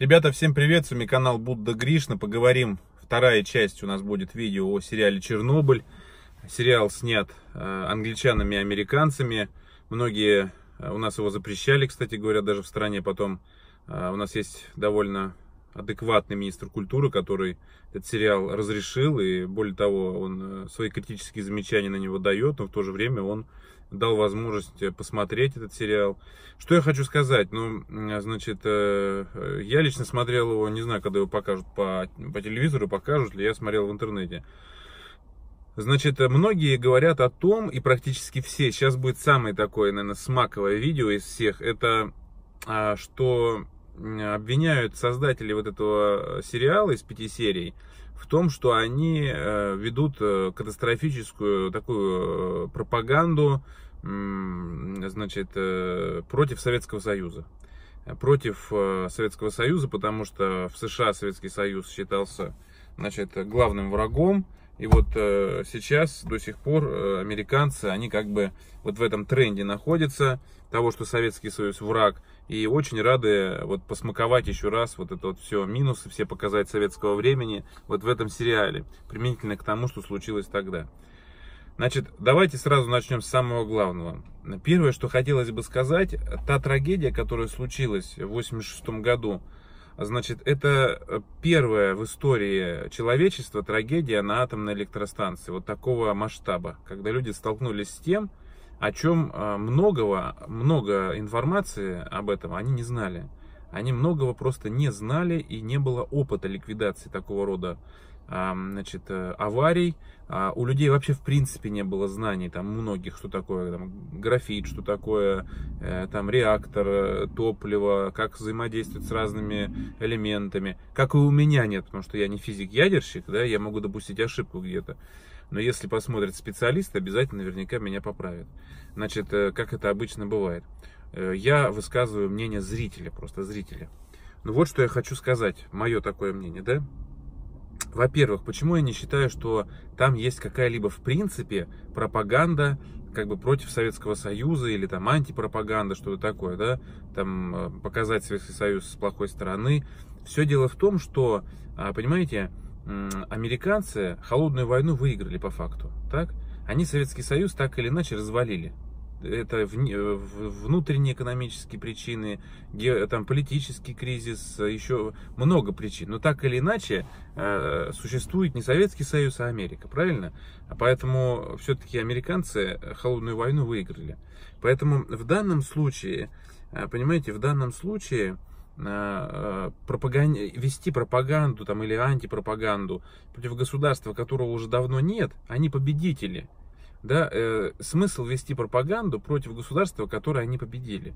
Ребята, всем привет, с вами канал Будда Гришна, поговорим. Вторая часть у нас будет видео о сериале «Чернобыль». Сериал снят э, англичанами и американцами. Многие э, у нас его запрещали, кстати говоря, даже в стране потом. Э, у нас есть довольно адекватный министр культуры, который этот сериал разрешил, и более того, он свои критические замечания на него дает, но в то же время он дал возможность э, посмотреть этот сериал. Что я хочу сказать? Ну, значит, э, э, я лично смотрел его, не знаю, когда его покажут по, по телевизору, покажут ли, я смотрел в интернете. Значит, многие говорят о том, и практически все, сейчас будет самое такое, наверное, смаковое видео из всех, это а, что обвиняют создателей вот этого сериала из пяти серий – в том, что они э, ведут э, катастрофическую такую э, пропаганду значит, против Советского Союза. Против Советского Союза, потому что в США Советский Союз считался значит, главным врагом, и вот э, сейчас до сих пор э, американцы, они как бы вот в этом тренде находятся, того, что Советский Союз враг, и очень рады э, вот посмаковать еще раз вот это вот все минусы, все показать советского времени вот в этом сериале, применительно к тому, что случилось тогда. Значит, давайте сразу начнем с самого главного. Первое, что хотелось бы сказать, та трагедия, которая случилась в 1986 году, Значит, это э, первая в истории человечества трагедия на атомной электростанции вот такого масштаба, когда люди столкнулись с тем, о чем э, многого, много информации об этом они не знали. Они многого просто не знали и не было опыта ликвидации такого рода значит, э, аварий. А, у людей вообще в принципе не было знаний, там многих, что такое там, графит, что такое э, там реактор, э, топливо, как взаимодействовать с разными элементами. Как и у меня нет, потому что я не физик-ядерщик, да, я могу допустить ошибку где-то. Но если посмотрит специалист, обязательно наверняка меня поправит. Значит, как это обычно бывает. Я высказываю мнение зрителя, просто зрителя. Ну вот что я хочу сказать, мое такое мнение, да? Во-первых, почему я не считаю, что там есть какая-либо в принципе пропаганда как бы против Советского Союза или там антипропаганда, что-то такое, да, там э, показать Советский Союз с плохой стороны. Все дело в том, что, а, понимаете, американцы холодную войну выиграли по факту, так? Они Советский Союз так или иначе развалили это внутренние экономические причины, там политический кризис, еще много причин. Но так или иначе э, существует не Советский Союз, а Америка, правильно? А поэтому все-таки американцы э, холодную войну выиграли. Поэтому в данном случае, э, понимаете, в данном случае пропаган... вести пропаганду там, или антипропаганду против государства, которого уже давно нет, они победители да, э, смысл вести пропаганду против государства, которое они победили.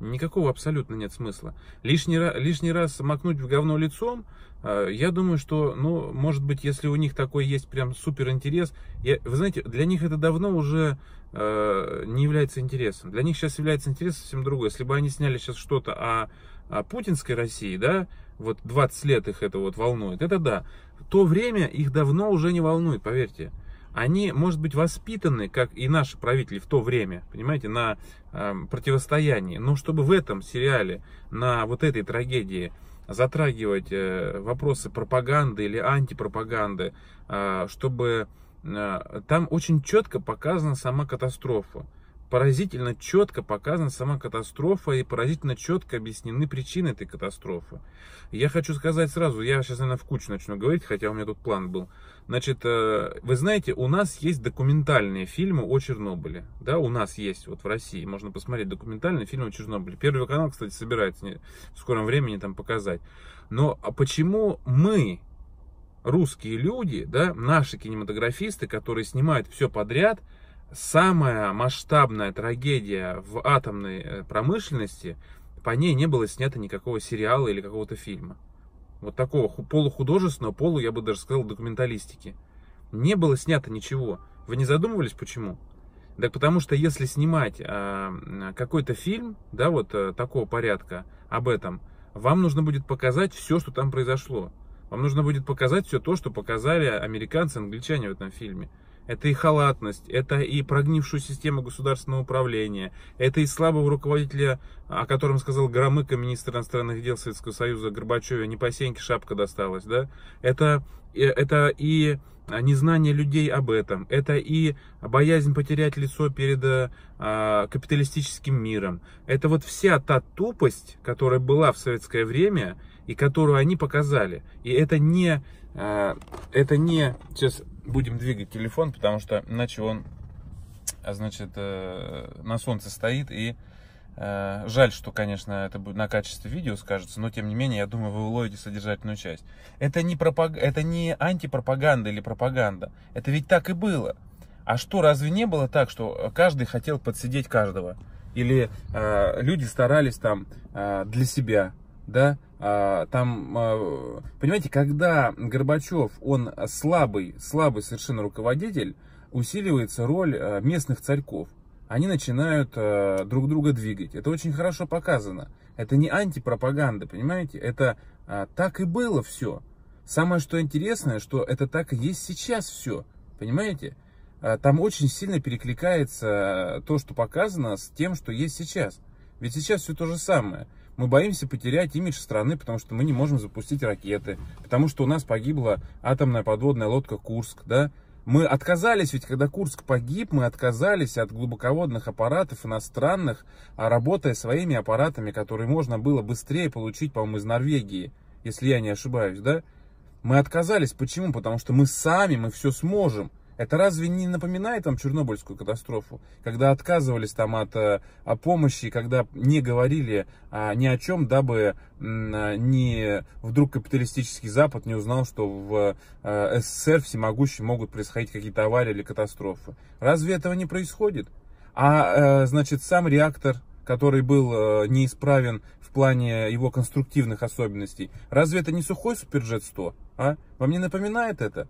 Никакого абсолютно нет смысла. Лишний, лишний раз макнуть в говно лицом, э, я думаю, что, ну, может быть, если у них такой есть прям супер интерес, я, вы знаете, для них это давно уже э, не является интересом. Для них сейчас является интерес совсем другой. Если бы они сняли сейчас что-то о, о путинской России, да, вот 20 лет их это вот волнует, это да. то время их давно уже не волнует, поверьте они, может быть, воспитаны, как и наши правители в то время, понимаете, на э, противостоянии. Но чтобы в этом сериале, на вот этой трагедии затрагивать э, вопросы пропаганды или антипропаганды, э, чтобы э, там очень четко показана сама катастрофа поразительно четко показана сама катастрофа и поразительно четко объяснены причины этой катастрофы. Я хочу сказать сразу, я сейчас, наверное, в кучу начну говорить, хотя у меня тут план был. Значит, э, вы знаете, у нас есть документальные фильмы о Чернобыле. Да, у нас есть, вот в России, можно посмотреть документальные фильмы о Чернобыле. Первый канал, кстати, собирается в скором времени там показать. Но а почему мы, русские люди, да, наши кинематографисты, которые снимают все подряд – Самая масштабная трагедия в атомной э, промышленности, по ней не было снято никакого сериала или какого-то фильма. Вот такого полухудожественного, полу, я бы даже сказал, документалистики. Не было снято ничего. Вы не задумывались, почему? Да потому что если снимать э, какой-то фильм, да, вот э, такого порядка об этом, вам нужно будет показать все, что там произошло. Вам нужно будет показать все то, что показали американцы, англичане в этом фильме это и халатность, это и прогнившую систему государственного управления, это и слабого руководителя, о котором сказал Громыко, министр иностранных дел Советского Союза Горбачева, не по сеньке шапка досталась, да? Это, э, это и незнание людей об этом, это и боязнь потерять лицо перед э, а, капиталистическим миром. Это вот вся та тупость, которая была в советское время и которую они показали. И это не, э, это не, сейчас будем двигать телефон, потому что иначе он, а значит, э, на солнце стоит и э, Жаль, что, конечно, это будет на качестве видео скажется, но тем не менее, я думаю, вы уловите содержательную часть. Это не, пропаг... это не антипропаганда или пропаганда. Это ведь так и было. А что, разве не было так, что каждый хотел подсидеть каждого? Или э, люди старались там э, для себя, да? А, там, а, понимаете, когда Горбачев, он слабый, слабый совершенно руководитель, усиливается роль а, местных царьков. Они начинают друг друга двигать. Это очень хорошо показано. Это не антипропаганда, понимаете? Это так и было все. Самое что интересное, что это так и есть сейчас все. Понимаете? Там очень сильно перекликается то, что показано, с тем, что есть сейчас. Ведь сейчас все то же самое мы боимся потерять имидж страны, потому что мы не можем запустить ракеты, потому что у нас погибла атомная подводная лодка «Курск», да, мы отказались, ведь когда Курск погиб, мы отказались от глубоководных аппаратов иностранных, а работая своими аппаратами, которые можно было быстрее получить, по-моему, из Норвегии, если я не ошибаюсь, да? Мы отказались. Почему? Потому что мы сами, мы все сможем. Это разве не напоминает вам Чернобыльскую катастрофу, когда отказывались там от э, о помощи, когда не говорили а, ни о чем, дабы а, не вдруг капиталистический Запад не узнал, что в а, СССР всемогущем могут происходить какие-то аварии или катастрофы. Разве этого не происходит? А, а значит, сам реактор, который был неисправен в плане его конструктивных особенностей, разве это не сухой Суперджет 100? А? Вам не напоминает это?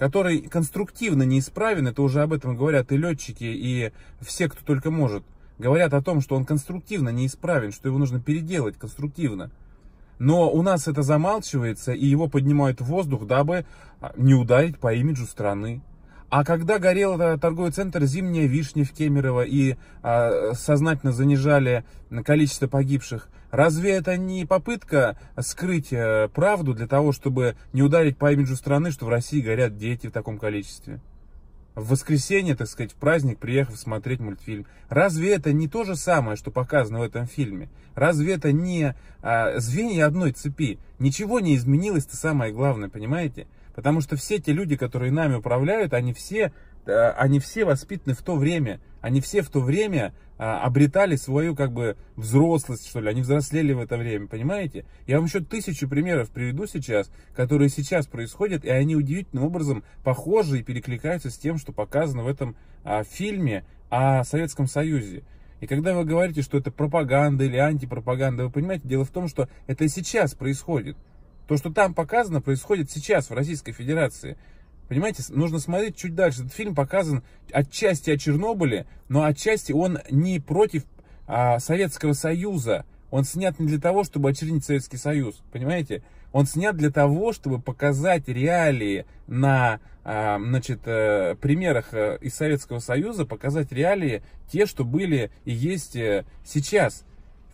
который конструктивно неисправен, это уже об этом говорят и летчики, и все, кто только может, говорят о том, что он конструктивно неисправен, что его нужно переделать конструктивно. Но у нас это замалчивается, и его поднимают в воздух, дабы а, не ударить по имиджу страны. А когда горел торговый центр «Зимняя вишня» в Кемерово и а, сознательно занижали количество погибших – Разве это не попытка скрыть э, правду для того, чтобы не ударить по имиджу страны, что в России горят дети в таком количестве? В воскресенье, так сказать, в праздник, приехав смотреть мультфильм. Разве это не то же самое, что показано в этом фильме? Разве это не а, звенья одной цепи? Ничего не изменилось, это самое главное, понимаете? Потому что все те люди, которые нами управляют, они все Э, они все воспитаны в то время, они все в то время а, обретали свою как бы взрослость, что ли, они взрослели в это время, понимаете? Я вам еще тысячу примеров приведу сейчас, которые сейчас происходят, и они удивительным образом похожи и перекликаются с тем, что показано в этом а, фильме о Советском Союзе. И когда вы говорите, что это пропаганда или антипропаганда, вы понимаете, дело в том, что это сейчас происходит. То, что там показано, происходит сейчас в Российской Федерации. Понимаете, нужно смотреть чуть дальше. Этот фильм показан отчасти о Чернобыле, но отчасти он не против а, Советского Союза. Он снят не для того, чтобы очернить Советский Союз, понимаете? Он снят для того, чтобы показать реалии на а, значит, э, примерах э, из Советского Союза, показать реалии те, что были и есть э, сейчас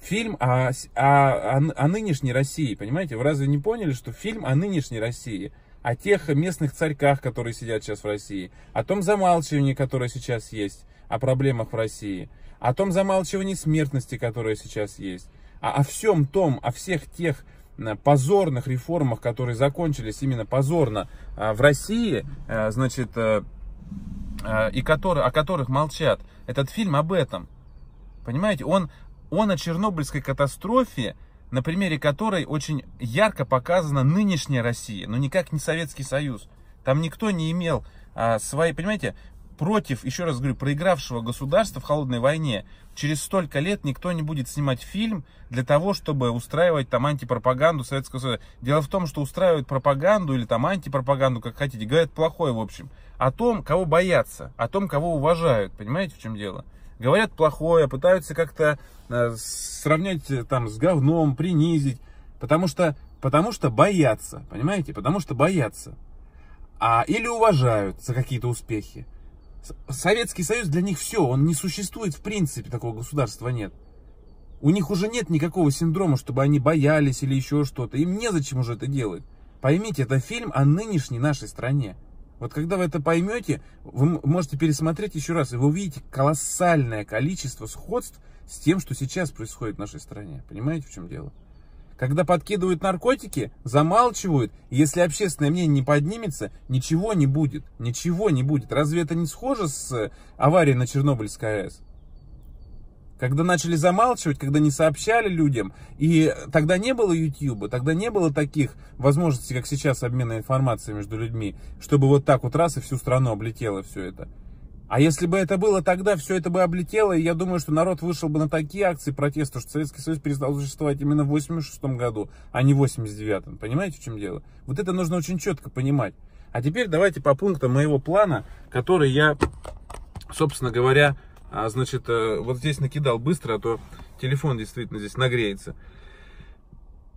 фильм о, о, о, о нынешней России, понимаете? Вы разве не поняли, что фильм о нынешней России – о тех местных царьках, которые сидят сейчас в России, о том замалчивании, которое сейчас есть, о проблемах в России, о том замалчивании смертности, которое сейчас есть, о, а о всем том, о всех тех э, позорных реформах, которые закончились именно позорно э, в России, э, значит, и которые, о которых молчат. Этот фильм об этом. Понимаете, он, он о чернобыльской катастрофе на примере которой очень ярко показана нынешняя Россия, но никак не Советский Союз. Там никто не имел а, свои, понимаете, против, еще раз говорю, проигравшего государства в холодной войне, через столько лет никто не будет снимать фильм для того, чтобы устраивать там антипропаганду Советского Союза. Дело в том, что устраивают пропаганду или там антипропаганду, как хотите, говорят плохое, в общем, о том, кого боятся, о том, кого уважают. Понимаете, в чем дело? говорят плохое, пытаются как-то э, сравнять э, там с говном, принизить, потому что, потому что боятся, понимаете, потому что боятся. А, или уважают за какие-то успехи. Советский Союз для них все, он не существует в принципе, такого государства нет. У них уже нет никакого синдрома, чтобы они боялись или еще что-то. Им незачем уже это делать. Поймите, это фильм о нынешней нашей стране. Вот когда вы это поймете, вы можете пересмотреть еще раз, и вы увидите колоссальное количество сходств с тем, что сейчас происходит в нашей стране. Понимаете, в чем дело? Когда подкидывают наркотики, замалчивают, если общественное мнение не поднимется, ничего не будет, ничего не будет. Разве это не схоже с э, аварией на Чернобыльской АЭС? Когда начали замалчивать, когда не сообщали людям, и тогда не было YouTube, тогда не было таких возможностей, как сейчас, обмена информацией между людьми, чтобы вот так вот раз и всю страну облетело все это. А если бы это было тогда, все это бы облетело, и я думаю, что народ вышел бы на такие акции протеста, что Советский Союз перестал существовать именно в 86 году, а не в 89-м. Понимаете, в чем дело? Вот это нужно очень четко понимать. А теперь давайте по пунктам моего плана, который я, собственно говоря, а значит, э, вот здесь накидал быстро, а то телефон действительно здесь нагреется.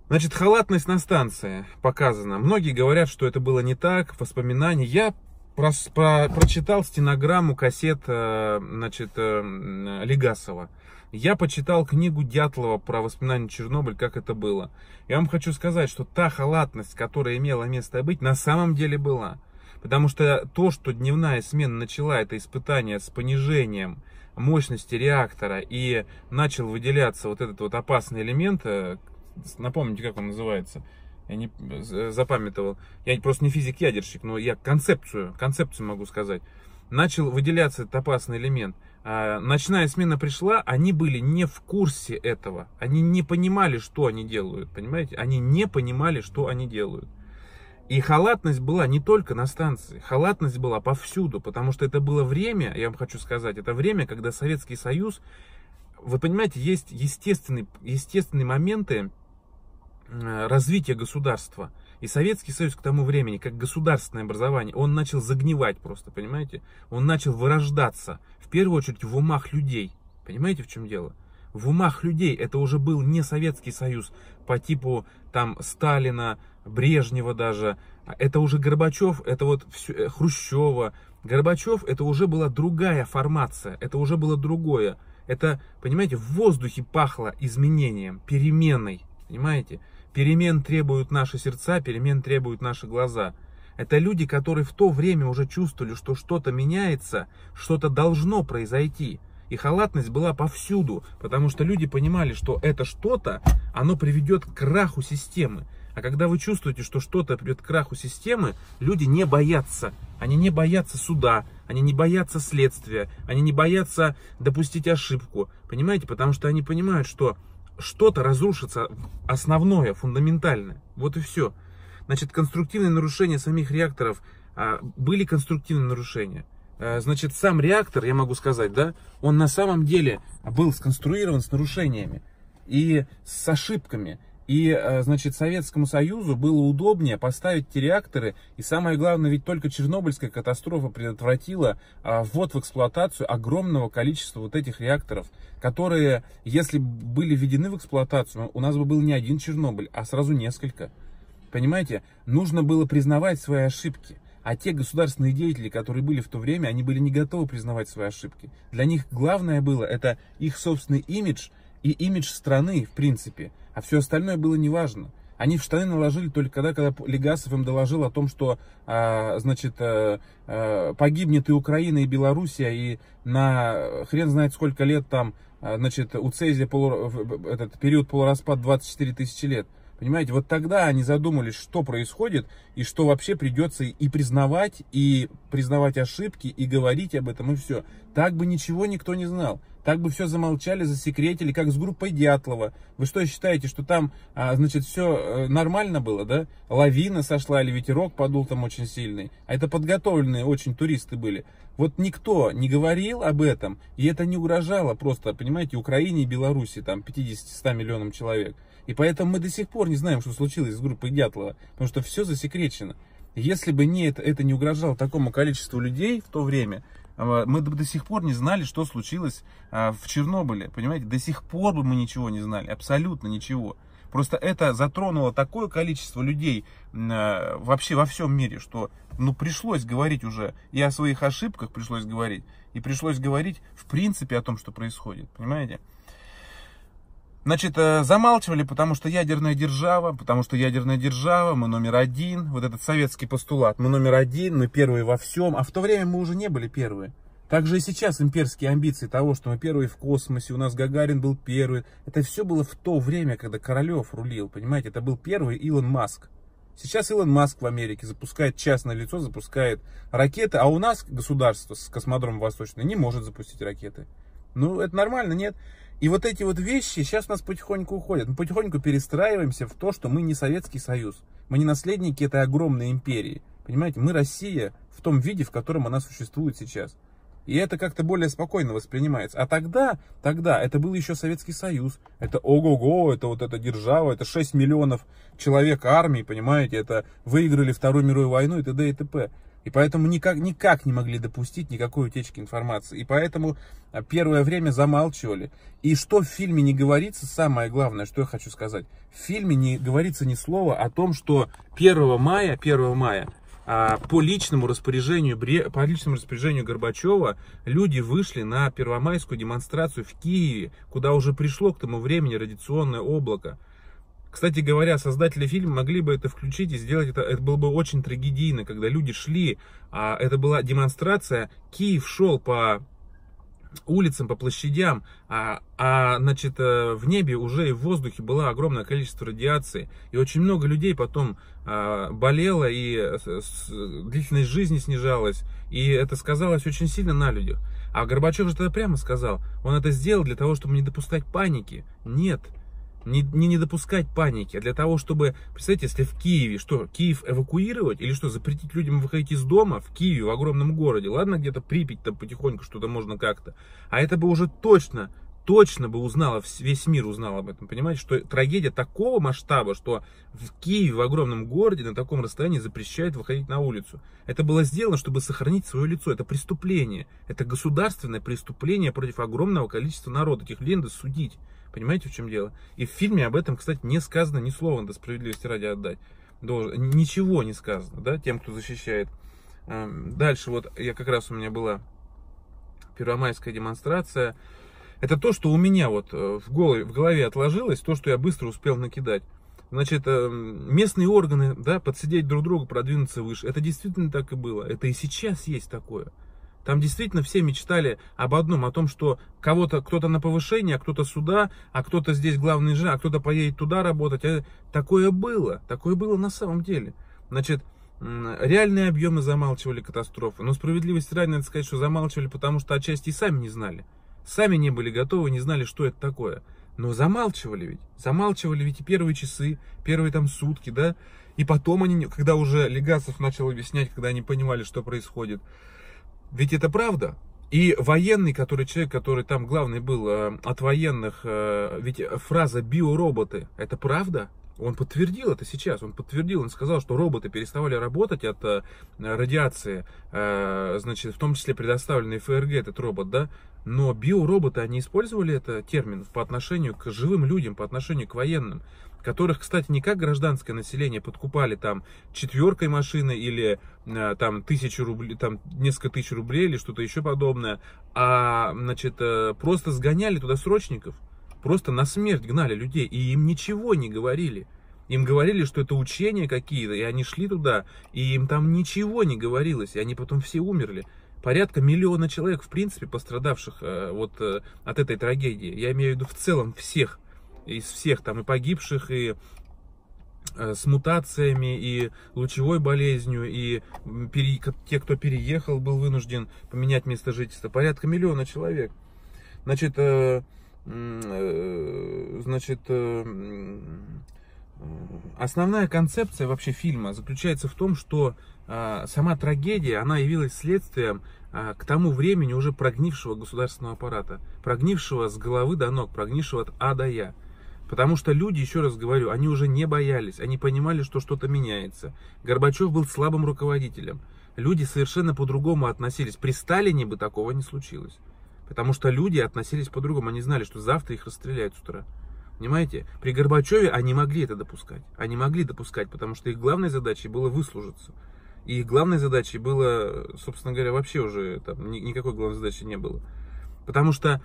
Значит, халатность на станции показана. Многие говорят, что это было не так, воспоминания. Я прос, про, прочитал стенограмму кассет э, значит, э, Легасова. Я почитал книгу Дятлова про воспоминания Чернобыль, как это было. Я вам хочу сказать, что та халатность, которая имела место быть, на самом деле была. Потому что то, что дневная смена начала это испытание с понижением мощности реактора и начал выделяться вот этот вот опасный элемент, э, напомните, как он называется, я не э, запамятовал, я просто не физик-ядерщик, но я концепцию, концепцию могу сказать, начал выделяться этот опасный элемент. А, ночная смена пришла, они были не в курсе этого, они не понимали, что они делают, понимаете, они не понимали, что они делают. И халатность была не только на станции, халатность была повсюду, потому что это было время, я вам хочу сказать, это время, когда Советский Союз, вы понимаете, есть естественные, естественные моменты развития государства. И Советский Союз к тому времени, как государственное образование, он начал загнивать просто, понимаете? Он начал вырождаться, в первую очередь в умах людей. Понимаете, в чем дело? В умах людей это уже был не Советский Союз по типу там Сталина, Брежнева даже, а это уже Горбачев, это вот все, э, Хрущева. Горбачев это уже была другая формация, это уже было другое. Это, понимаете, в воздухе пахло изменением, переменой, понимаете? Перемен требуют наши сердца, перемен требуют наши глаза. Это люди, которые в то время уже чувствовали, что что-то меняется, что-то должно произойти. И халатность была повсюду, потому что люди понимали, что это что-то, оно приведет к краху системы. А когда вы чувствуете, что что-то придет к краху системы, люди не боятся. Они не боятся суда, они не боятся следствия, они не боятся допустить ошибку. Понимаете? Потому что они понимают, что что-то разрушится основное, фундаментальное. Вот и все. Значит, конструктивные нарушения самих реакторов а, были конструктивные нарушения. А, значит, сам реактор, я могу сказать, да, он на самом деле был сконструирован с нарушениями и с ошибками. И, э, значит, Советскому Союзу было удобнее поставить те реакторы, и самое главное, ведь только Чернобыльская катастрофа предотвратила а, ввод в эксплуатацию огромного количества вот этих реакторов, которые, если были введены в эксплуатацию, у нас бы был не один Чернобыль, а сразу несколько. Понимаете, нужно было признавать свои ошибки. А те государственные деятели, которые были в то время, они были не готовы признавать свои ошибки. Для них главное было это их собственный имидж – и имидж страны, в принципе, а все остальное было неважно. Они в штаны наложили только когда, когда Легасов им доложил о том, что а, значит, а, а, погибнет и Украина, и Белоруссия, и на э, хрен знает сколько лет там, а, значит, у Цезия полу, этот период полураспад 24 тысячи лет. Понимаете, вот тогда они задумались, что происходит и что вообще придется и признавать, и признавать ошибки, и говорить об этом, и все. Так бы ничего никто не знал так бы все замолчали, засекретили, как с группой Дятлова. Вы что считаете, что там, а, значит, все э, нормально было, да? Лавина сошла или ветерок подул там очень сильный. А это подготовленные очень туристы были. Вот никто не говорил об этом, и это не угрожало просто, понимаете, Украине и Беларуси, там, 50-100 миллионам человек. И поэтому мы до сих пор не знаем, что случилось с группой Дятлова, потому что все засекречено. Если бы не это, это не угрожало такому количеству людей в то время, Э, мы до сих пор не знали, что случилось э, в Чернобыле, понимаете? До сих пор бы мы ничего не знали, абсолютно ничего. Просто это затронуло такое количество людей э, вообще во всем мире, что ну пришлось говорить уже и о своих ошибках пришлось говорить, и пришлось говорить в принципе о том, что происходит, понимаете? Значит, э, замалчивали, потому что ядерная держава, потому что ядерная держава, мы номер один, вот этот советский постулат, мы номер один, мы первые во всем, а в то время мы уже не были первые. Так же и сейчас имперские амбиции того, что мы первые в космосе, у нас Гагарин был первый. Это все было в то время, когда Королев рулил, понимаете, это был первый Илон Маск. Сейчас Илон Маск в Америке запускает частное лицо, запускает ракеты, а у нас государство с космодромом Восточный не может запустить ракеты. Ну, это нормально, нет? И вот эти вот вещи сейчас нас потихоньку уходят. Мы потихоньку перестраиваемся в то, что мы не Советский Союз. Мы не наследники этой огромной империи. Понимаете, мы Россия в том виде, в котором она существует сейчас. И это как-то более спокойно воспринимается. А тогда, тогда это был еще Советский Союз. Это ого-го, это вот эта держава, это 6 миллионов человек армии, понимаете, это выиграли Вторую мировую войну и т.д. и т.п. И поэтому никак, никак не могли допустить никакой утечки информации. И поэтому а, первое время замалчивали. И что в фильме не говорится, самое главное, что я хочу сказать. В фильме не говорится ни слова о том, что 1 мая, 1 мая а, по личному распоряжению, по личному распоряжению Горбачева люди вышли на первомайскую демонстрацию в Киеве, куда уже пришло к тому времени радиационное облако. Кстати говоря, создатели фильма могли бы это включить и сделать это, это было бы очень трагедийно, когда люди шли, а это была демонстрация, Киев шел по улицам, по площадям, а, а значит, э, в небе уже и в воздухе было огромное количество радиации. И очень много людей потом а, болело, и э, с, длительность жизни снижалась. И это сказалось очень сильно на людях. А Горбачев же тогда прямо сказал, он это сделал для того, чтобы не допускать паники. Нет, не, не, не допускать паники, а для того, чтобы, представьте, если в Киеве, что, Киев эвакуировать или что, запретить людям выходить из дома в Киеве, в огромном городе, ладно, где-то припить там потихоньку что-то можно как-то, а это бы уже точно точно бы узнала, весь мир узнал об этом, понимаете, что трагедия такого масштаба, что в Киеве, в огромном городе, на таком расстоянии запрещают выходить на улицу. Это было сделано, чтобы сохранить свое лицо, это преступление, это государственное преступление против огромного количества народа, этих людей надо судить, понимаете, в чем дело? И в фильме об этом, кстати, не сказано ни слова, до справедливости ради отдать, должен, ничего не сказано, да, тем, кто защищает. Эм, дальше вот, я как раз у меня была первомайская демонстрация, это то, что у меня вот э, в голове, в голове отложилось, то, что я быстро успел накидать. Значит, э, местные органы, да, подсидеть друг друга, продвинуться выше. Это действительно так и было. Это и сейчас есть такое. Там действительно все мечтали об одном, о том, что кого-то, кто-то на повышение, а кто-то сюда, а кто-то здесь главный же, а кто-то поедет туда работать. А такое было, такое было на самом деле. Значит, реальные объемы замалчивали катастрофы, но справедливости ради надо сказать, что замалчивали, потому что отчасти и сами не знали. Сами не были готовы, не знали, что это такое. Но замалчивали ведь. Замалчивали ведь и первые часы, первые там сутки, да. И потом они, когда уже Легасов начал объяснять, когда они понимали, что происходит. Ведь это правда. И военный, который человек, который там главный был э, от военных, э, ведь фраза биороботы, это правда? Он подтвердил это сейчас, он подтвердил, он сказал, что роботы переставали работать от э, радиации, э, значит, в том числе предоставленный ФРГ этот робот, да, но биороботы, они использовали это термин по отношению к живым людям, по отношению к военным, которых, кстати, не как гражданское население подкупали там четверкой машины или э, там тысячу рублей, там несколько тысяч рублей или что-то еще подобное, а, значит, просто сгоняли туда срочников – просто на смерть гнали людей, и им ничего не говорили. Им говорили, что это учения какие-то, и они шли туда, и им там ничего не говорилось, и они потом все умерли. Порядка миллиона человек, в принципе, пострадавших э, вот э, от этой трагедии. Я имею в виду в целом всех, из всех там и погибших, и э, с мутациями, и лучевой болезнью, и пере... те, кто переехал, был вынужден поменять место жительства. Порядка миллиона человек. Значит, э, Э, значит, э, э, основная концепция вообще фильма заключается в том, что сама трагедия, она явилась следствием к тому времени уже прогнившего государственного аппарата, прогнившего с головы до ног, прогнившего от А до Я. Потому что люди, еще раз говорю, они уже не боялись, они понимали, что что-то меняется. Горбачев был слабым руководителем. Люди совершенно по-другому относились. При Сталине бы такого не случилось. Потому что люди относились по-другому. Они знали, что завтра их расстреляют с утра. Понимаете? При Горбачеве они могли это допускать. Они могли допускать, потому что их главной задачей было выслужиться. И их главной задачей было, собственно говоря, вообще уже там никакой главной задачи не было. Потому что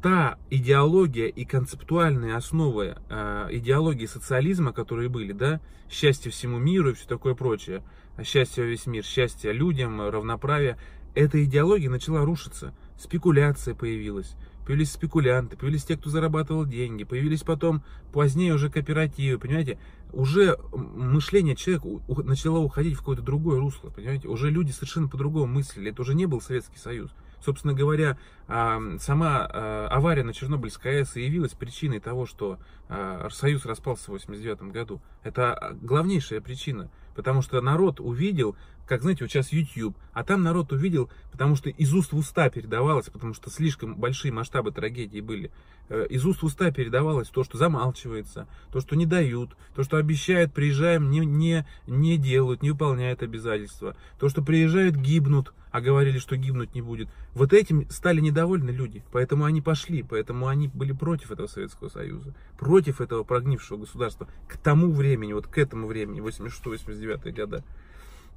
та идеология и концептуальные основы э, идеологии социализма, которые были, да, счастье всему миру и все такое прочее, счастье весь мир, счастье людям, равноправие, эта идеология начала рушиться спекуляция появилась, появились спекулянты, появились те, кто зарабатывал деньги, появились потом позднее уже кооперативы, понимаете, уже мышление человека начало уходить в какое-то другое русло, понимаете, уже люди совершенно по-другому мыслили, это уже не был Советский Союз. Собственно говоря, а, сама а, авария на Чернобыльской АЭС и явилась причиной того, что а, Союз распался в 89 году. Это главнейшая причина. Потому что народ увидел, как, знаете, вот сейчас YouTube, а там народ увидел, потому что из уст в уста передавалось, потому что слишком большие масштабы трагедии были, э, из уст в уста передавалось то, что замалчивается, то, что не дают, то, что обещают, приезжаем, не, не, не делают, не выполняют обязательства, то, что приезжают, гибнут, а говорили, что гибнуть не будет. Вот этим стали недовольны люди, поэтому они пошли, поэтому они были против этого Советского Союза, против этого прогнившего государства к тому времени, вот к этому времени, 86-89 года.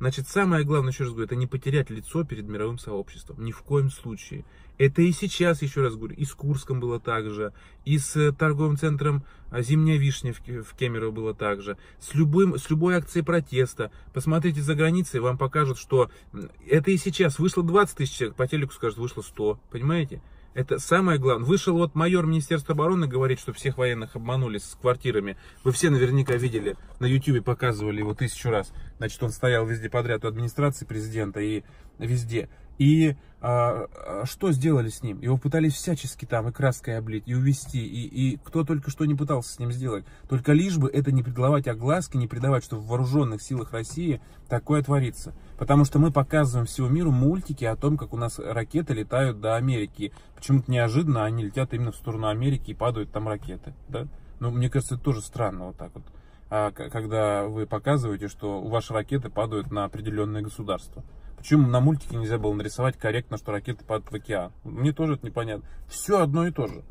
Значит, самое главное, еще раз говорю, это не потерять лицо перед мировым сообществом. Ни в коем случае. Это и сейчас, еще раз говорю, и с Курском было так же, и с э, торговым центром а, «Зимняя вишня» в Кемерово было так же, с, любым, с любой акцией протеста. Посмотрите за границей, вам покажут, что это и сейчас. Вышло 20 тысяч человек, по телеку скажут, вышло 100. Понимаете? Это самое главное. Вышел вот майор Министерства обороны, говорит, что всех военных обманули с квартирами. Вы все наверняка видели, на Ютьюбе показывали его тысячу раз. Значит, он стоял везде подряд у администрации президента и везде. И а, а, что сделали с ним? Его пытались всячески там и краской облить, и увести, и, и кто только что не пытался с ним сделать. Только лишь бы это не предлагать огласки, не предавать что в вооруженных силах России такое творится. Потому что мы показываем всему миру мультики о том, как у нас ракеты летают до Америки. Почему-то неожиданно они летят именно в сторону Америки и падают там ракеты. Да? Ну, мне кажется, это тоже странно вот так вот. А когда вы показываете, что ваши ракеты падают на определенные государства. Почему на мультике нельзя было нарисовать корректно, что ракеты падают в океан? Мне тоже это непонятно. Все одно и то же.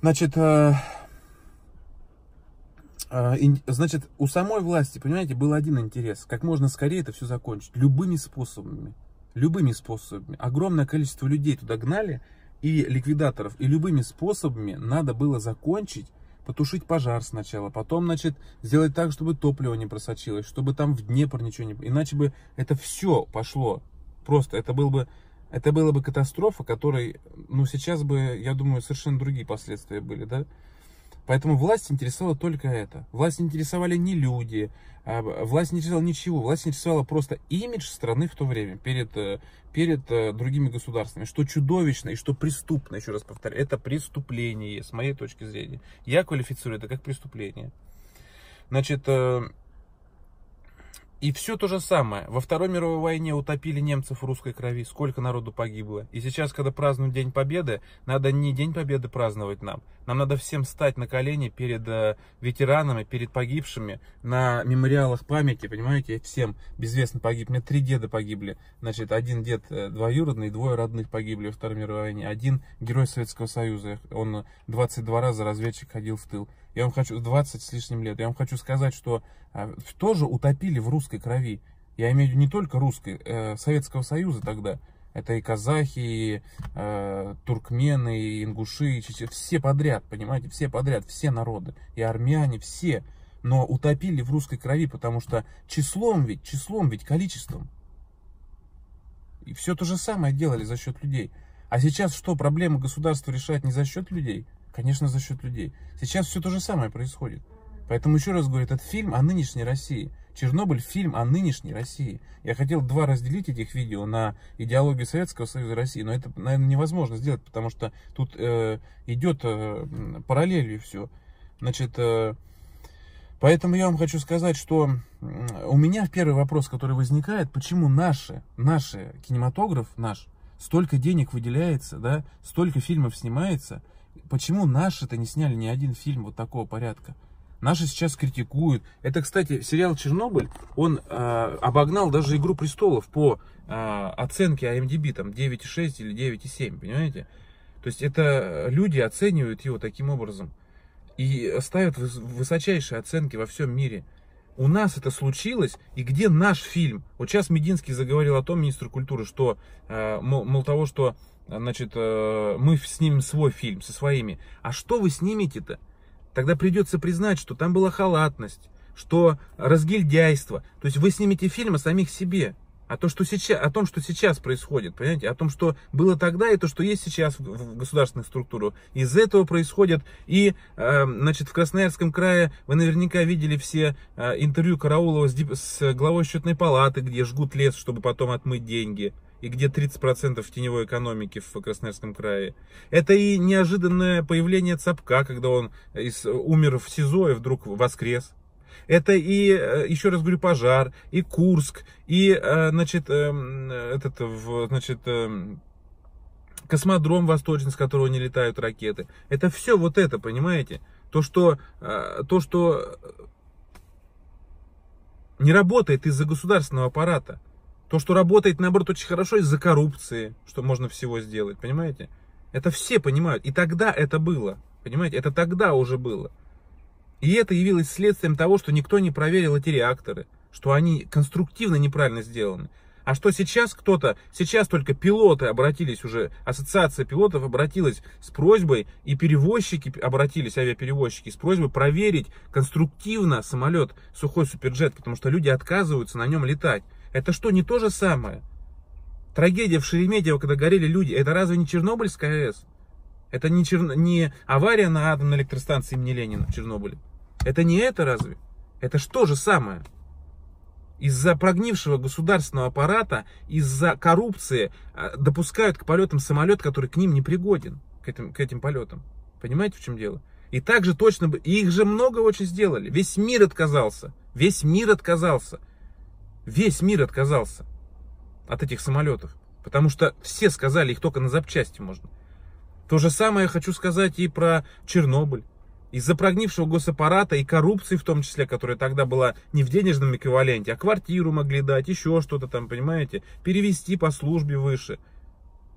Значит, э, э, Значит, у самой власти, понимаете, был один интерес. Как можно скорее это все закончить. Любыми способами. Любыми способами. Огромное количество людей туда гнали. И ликвидаторов. И любыми способами надо было закончить потушить пожар сначала, потом, значит, сделать так, чтобы топливо не просочилось, чтобы там в Днепр ничего не... Иначе бы это все пошло. Просто это было бы... Это было бы катастрофа, которой, ну, сейчас бы, я думаю, совершенно другие последствия были, да? Поэтому власть интересовала только это. Власть интересовали не люди, а власть не интересовала ничего. Власть интересовала просто имидж страны в то время перед, э, перед э, другими государствами. Что чудовищно и что преступно, еще раз повторяю, это преступление, с моей точки зрения. Я квалифицирую это как преступление. Значит, э, и все то же самое. Во Второй мировой войне утопили немцев в русской крови. Сколько народу погибло. И сейчас, когда празднуют День Победы, надо не День Победы праздновать нам. Нам надо всем встать на колени перед э, ветеранами, перед погибшими, на мемориалах памяти, понимаете, всем безвестно погиб. У меня три деда погибли. Значит, один дед э, двоюродный, двое родных погибли во Второй мировой войне. Один герой Советского Союза. Он 22 раза разведчик ходил в тыл. Я вам хочу, 20 с лишним лет, я вам хочу сказать, что а, тоже утопили в русской крови. Я имею в виду не только русской, э, Советского Союза тогда. Это и казахи, и э, туркмены, и ингуши, и чечи, все подряд, понимаете, все подряд, все народы, и армяне, все. Но утопили в русской крови, потому что числом ведь, числом ведь, количеством. И все то же самое делали за счет людей. А сейчас что, проблемы государства решать не за счет людей, Конечно, за счет людей. Сейчас все то же самое происходит. Поэтому еще раз говорю, этот фильм о нынешней России. Чернобыль – фильм о нынешней России. Я хотел два разделить этих видео на идеологию Советского Союза России, но это, наверное, невозможно сделать, потому что тут э, идет э, параллелью все. Значит, э, поэтому я вам хочу сказать, что у меня первый вопрос, который возникает, почему наши, наши кинематограф наш, столько денег выделяется, да, столько фильмов снимается – почему наши-то не сняли ни один фильм вот такого порядка? Наши сейчас критикуют. Это, кстати, сериал «Чернобыль», он э, обогнал даже «Игру престолов» по э, оценке IMDb, там 9,6 или 9,7, понимаете? То есть это э, люди оценивают его таким образом и ставят высочайшие оценки во всем мире. У нас это случилось, и где наш фильм? Вот сейчас Мединский заговорил о том, министр культуры, что, э, мол, мол того, что значит, э, мы снимем свой фильм со своими. А что вы снимете-то? Тогда придется признать, что там была халатность, что разгильдяйство. То есть вы снимете фильм о самих себе, а то, что сейчас, о том, что сейчас происходит, понимаете, о том, что было тогда и то, что есть сейчас в государственных структурах. Из этого происходит и, э, значит, в Красноярском крае вы наверняка видели все э, интервью Караулова с, с главой счетной палаты, где жгут лес, чтобы потом отмыть деньги и где 30% теневой экономики в Красноярском крае. Это и неожиданное появление Цапка, когда он э, из, э, умер в СИЗО и вдруг воскрес. Это и, э, еще раз говорю, пожар, и Курск, и, значит, эм, этот, значит, эм, космодром Восточный, с которого не летают ракеты. Это все вот это, понимаете? То, что, то, что не работает из-за государственного аппарата. То, что работает, наоборот, очень хорошо из-за коррупции, что можно всего сделать, понимаете? Это все понимают. И тогда это было, понимаете? Это тогда уже было. И это явилось следствием того, что никто не проверил эти реакторы, что они конструктивно неправильно сделаны. А что сейчас кто-то, сейчас только пилоты обратились уже, ассоциация пилотов обратилась с просьбой, и перевозчики обратились, авиаперевозчики, с просьбой проверить конструктивно самолет сухой суперджет, потому что люди отказываются на нем летать. Это что, не то же самое? Трагедия в Шереметьево, когда горели люди, это разве не Чернобыльская АЭС? Это не, Чер... не авария на атомной электростанции имени Ленина в Чернобыле? Это не это разве? Это что же самое? Из-за прогнившего государственного аппарата, из-за коррупции а, допускают к полетам самолет, который к ним не пригоден, к этим, к этим полетам. Понимаете, в чем дело? И также точно, их же много очень сделали. Весь мир отказался. Весь мир отказался. Весь мир отказался от этих самолетов, потому что все сказали, их только на запчасти можно. То же самое я хочу сказать и про Чернобыль. Из-за прогнившего госаппарата и коррупции в том числе, которая тогда была не в денежном эквиваленте, а квартиру могли дать, еще что-то там, понимаете, перевести по службе выше –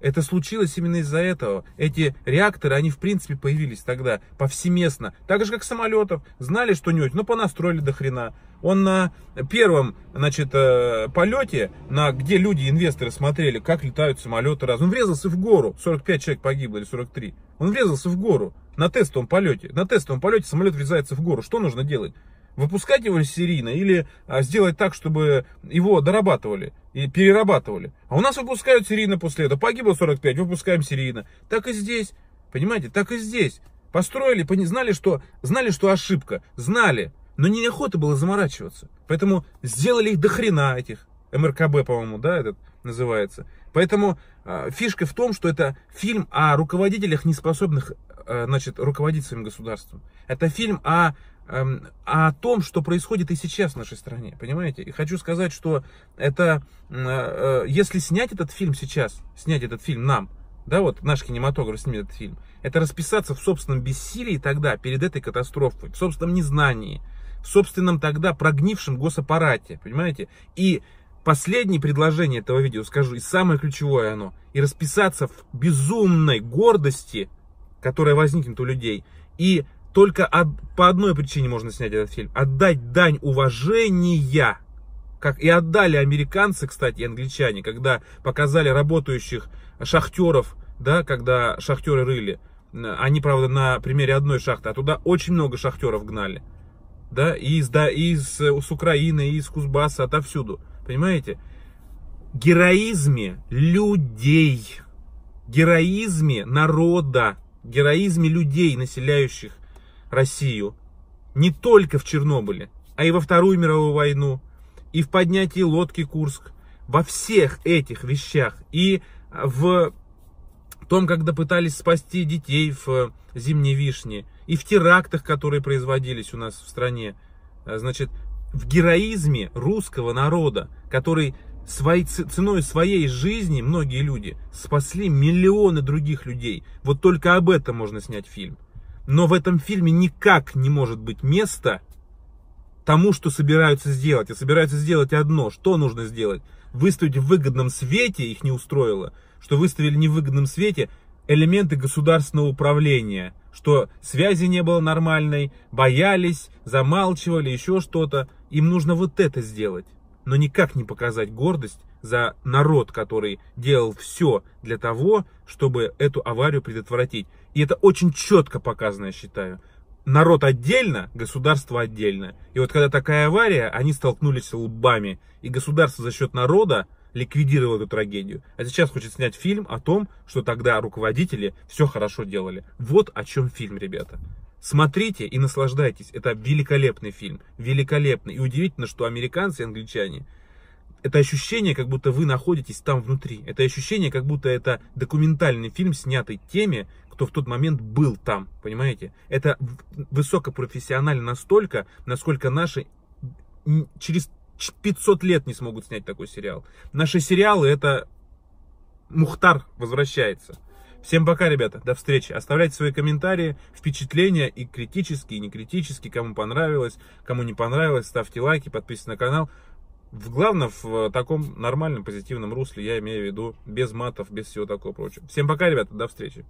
это случилось именно из-за этого. Эти реакторы, они в принципе появились тогда повсеместно. Так же, как самолетов. Знали что-нибудь, но понастроили до хрена. Он на первом, значит, э, полете, на, где люди, инвесторы смотрели, как летают самолеты раз. Он врезался в гору. 45 человек погибло или 43. Он врезался в гору на тестовом полете. На тестовом полете самолет врезается в гору. Что нужно делать? выпускать его серийно или а, сделать так, чтобы его дорабатывали и перерабатывали. А у нас выпускают серийно после этого. Погибло 45, выпускаем серийно. Так и здесь, понимаете, так и здесь. Построили, знали, что, знали, что ошибка, знали, но не неохота было заморачиваться. Поэтому сделали их до хрена этих. МРКБ, по-моему, да, этот называется. Поэтому э, фишка в том, что это фильм о руководителях, неспособных, э, значит, руководить своим государством. Это фильм о Эм, о том, что происходит и сейчас в нашей стране, понимаете? И хочу сказать, что это, э, э, если снять этот фильм сейчас, снять этот фильм нам, да, вот наш кинематограф снимет этот фильм, это расписаться в собственном бессилии тогда, перед этой катастрофой, в собственном незнании, в собственном тогда прогнившем госаппарате, понимаете? И последнее предложение этого видео, скажу, и самое ключевое оно, и расписаться в безумной гордости, которая возникнет у людей, и только от, по одной причине можно снять этот фильм. Отдать дань уважения. Как и отдали американцы, кстати, и англичане, когда показали работающих шахтеров, да, когда шахтеры рыли. Они, правда, на примере одной шахты, а туда очень много шахтеров гнали. Да, и из, да, из, с Украины, и из Кузбасса, отовсюду. Понимаете? Героизме людей, героизме народа, героизме людей, населяющих Россию не только в Чернобыле, а и во Вторую мировую войну, и в поднятии лодки Курск, во всех этих вещах, и в том, когда пытались спасти детей в Зимней Вишне, и в терактах, которые производились у нас в стране, значит, в героизме русского народа, который своей, ценой своей жизни многие люди спасли миллионы других людей. Вот только об этом можно снять фильм. Но в этом фильме никак не может быть места тому, что собираются сделать. И собираются сделать одно. Что нужно сделать? Выставить в выгодном свете, их не устроило, что выставили не в выгодном свете элементы государственного управления, что связи не было нормальной, боялись, замалчивали, еще что-то. Им нужно вот это сделать. Но никак не показать гордость за народ, который делал все для того, чтобы эту аварию предотвратить. И это очень четко показано, я считаю. Народ отдельно, государство отдельно. И вот когда такая авария, они столкнулись лбами. И государство за счет народа ликвидировало эту трагедию. А сейчас хочет снять фильм о том, что тогда руководители все хорошо делали. Вот о чем фильм, ребята. Смотрите и наслаждайтесь. Это великолепный фильм. Великолепный. И удивительно, что американцы и англичане это ощущение, как будто вы находитесь там внутри. Это ощущение, как будто это документальный фильм, снятый теми, кто в тот момент был там, понимаете? Это высокопрофессионально настолько, насколько наши через 500 лет не смогут снять такой сериал. Наши сериалы это Мухтар возвращается. Всем пока, ребята, до встречи. Оставляйте свои комментарии, впечатления и критические, и не критические, кому понравилось, кому не понравилось, ставьте лайки, подписывайтесь на канал. В, главном в э, таком нормальном, позитивном русле, я имею в виду, без матов, без всего такого прочего. Всем пока, ребята, до встречи.